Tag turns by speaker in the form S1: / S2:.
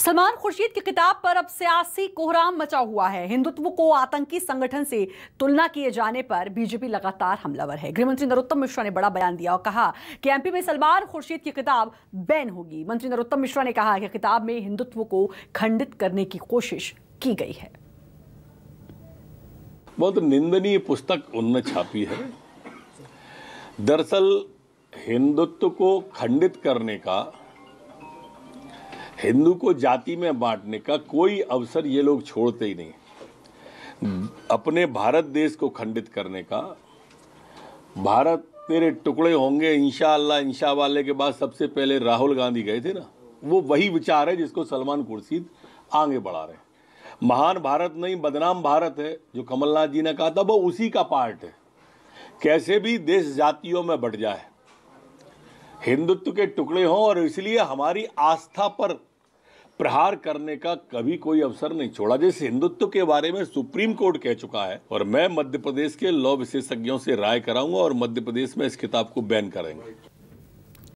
S1: सलमान खुर्शीद की किताब पर अब सियासी कोहराम मचा हुआ है हिंदुत्व को आतंकी संगठन से तुलना किए जाने पर बीजेपी लगातार हमलावर है गृहमंत्री नरोत्तम मिश्रा ने बड़ा बयान दिया और कहा कि एमपी में सलमान खुर्शीद की किताब बैन होगी मंत्री नरोत्तम मिश्रा ने कहा कि किताब में हिंदुत्व को खंडित करने की कोशिश की गई है
S2: बहुत निंदनीय पुस्तक उनने छापी है दरअसल हिंदुत्व को खंडित करने का हिंदू को जाति में बांटने का कोई अवसर ये लोग छोड़ते ही नहीं अपने भारत देश को खंडित करने का भारत तेरे टुकड़े होंगे इंशा अल्लाह इंशा वाले के बाद सबसे पहले राहुल गांधी गए थे ना वो वही विचार है जिसको सलमान खुर्शीद आगे बढ़ा रहे महान भारत नहीं बदनाम भारत है जो कमलनाथ जी ने कहा था वो उसी का पार्ट है कैसे भी देश जातियों में बढ़ जाए हिंदुत्व के टुकड़े हों और इसलिए हमारी आस्था पर प्रहार करने का कभी कोई अवसर नहीं छोड़ा जैसे हिंदुत्व के बारे में सुप्रीम कोर्ट कह चुका है और मैं मध्य प्रदेश के लॉ विशेषज्ञों से राय कराऊंगा और मध्य प्रदेश में इस किताब को बैन करेंगे